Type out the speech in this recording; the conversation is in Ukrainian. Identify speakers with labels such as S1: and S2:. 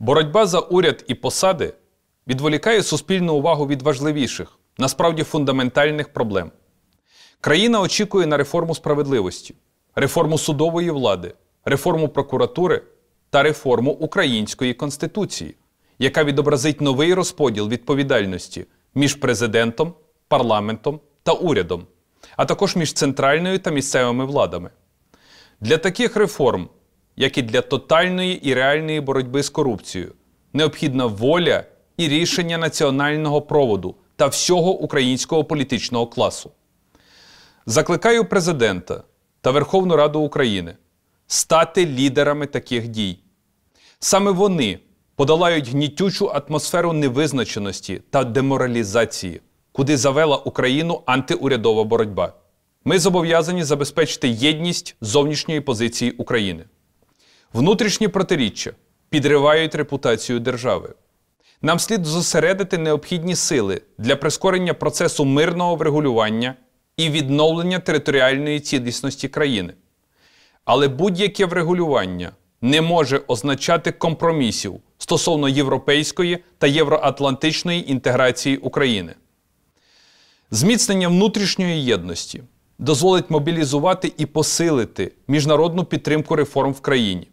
S1: Боротьба за уряд і посади відволікає суспільну увагу від важливіших, насправді фундаментальних проблем. Країна очікує на реформу справедливості, реформу судової влади, реформу прокуратури та реформу української конституції, яка відобразить новий розподіл відповідальності між президентом, парламентом та урядом, а також між центральною та місцевими владами. Для таких реформ як і для тотальної і реальної боротьби з корупцією. Необхідна воля і рішення національного проводу та всього українського політичного класу. Закликаю президента та Верховну Раду України стати лідерами таких дій. Саме вони подолають гнітючу атмосферу невизначеності та деморалізації, куди завела Україну антиурядова боротьба. Ми зобов'язані забезпечити єдність зовнішньої позиції України. Внутрішні протиріччя підривають репутацію держави. Нам слід зосередити необхідні сили для прискорення процесу мирного врегулювання і відновлення територіальної цілісності країни. Але будь-яке врегулювання не може означати компромісів стосовно європейської та євроатлантичної інтеграції України. Зміцнення внутрішньої єдності дозволить мобілізувати і посилити міжнародну підтримку реформ в країні.